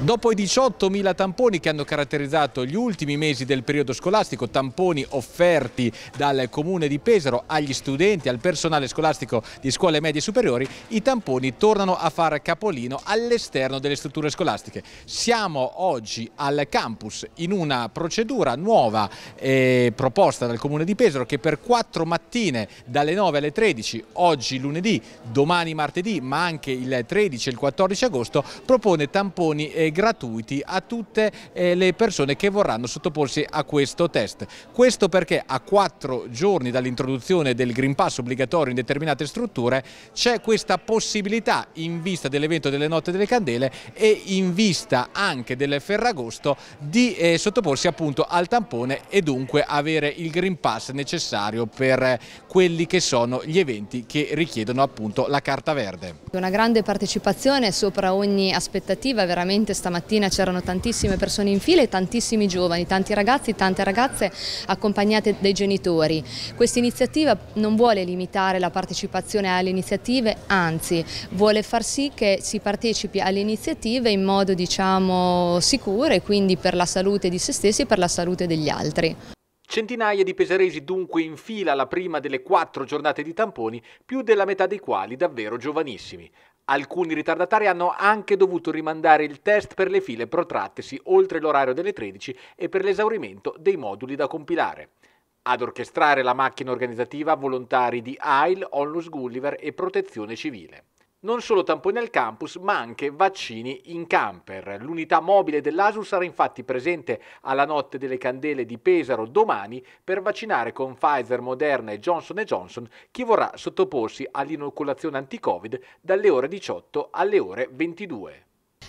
Dopo i 18.000 tamponi che hanno caratterizzato gli ultimi mesi del periodo scolastico, tamponi offerti dal Comune di Pesaro agli studenti, al personale scolastico di scuole medie e superiori, i tamponi tornano a far capolino all'esterno delle strutture scolastiche. Siamo oggi al campus in una procedura nuova eh, proposta dal Comune di Pesaro che per quattro mattine dalle 9 alle 13, oggi lunedì, domani martedì, ma anche il 13 e il 14 agosto, propone tamponi eh, gratuiti a tutte eh, le persone che vorranno sottoporsi a questo test. Questo perché a quattro giorni dall'introduzione del Green Pass obbligatorio in determinate strutture c'è questa possibilità in vista dell'evento delle notte delle candele e in vista anche del Ferragosto di eh, sottoporsi appunto al tampone e dunque avere il Green Pass necessario per eh, quelli che sono gli eventi che richiedono appunto la carta verde. Una grande partecipazione sopra ogni aspettativa, veramente veramente stamattina c'erano tantissime persone in fila e tantissimi giovani, tanti ragazzi, tante ragazze accompagnate dai genitori. Questa iniziativa non vuole limitare la partecipazione alle iniziative, anzi vuole far sì che si partecipi alle iniziative in modo diciamo sicuro e quindi per la salute di se stessi e per la salute degli altri. Centinaia di pesaresi dunque in fila alla prima delle quattro giornate di tamponi, più della metà dei quali davvero giovanissimi. Alcuni ritardatari hanno anche dovuto rimandare il test per le file protrattesi oltre l'orario delle 13 e per l'esaurimento dei moduli da compilare. Ad orchestrare la macchina organizzativa volontari di AIL, Onlus Gulliver e Protezione Civile. Non solo tamponi al campus, ma anche vaccini in camper. L'unità mobile dell'ASU sarà infatti presente alla notte delle candele di Pesaro domani per vaccinare con Pfizer, Moderna e Johnson Johnson chi vorrà sottoporsi all'inoculazione anti-Covid dalle ore 18 alle ore 22.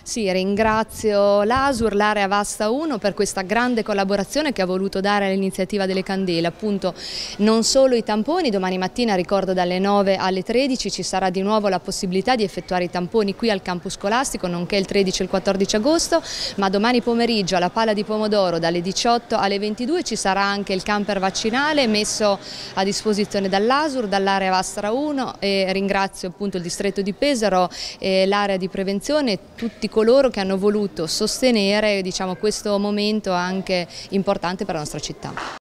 Sì, ringrazio l'ASUR, l'area Vasta 1 per questa grande collaborazione che ha voluto dare all'iniziativa delle candele, appunto non solo i tamponi, domani mattina ricordo dalle 9 alle 13 ci sarà di nuovo la possibilità di effettuare i tamponi qui al campus scolastico, nonché il 13 e il 14 agosto, ma domani pomeriggio alla Pala di Pomodoro dalle 18 alle 22 ci sarà anche il camper vaccinale messo a disposizione dall'ASUR, dall'area Vasta 1 e ringrazio appunto il distretto di Pesaro e l'area di prevenzione, tutti coloro che hanno voluto sostenere diciamo, questo momento anche importante per la nostra città.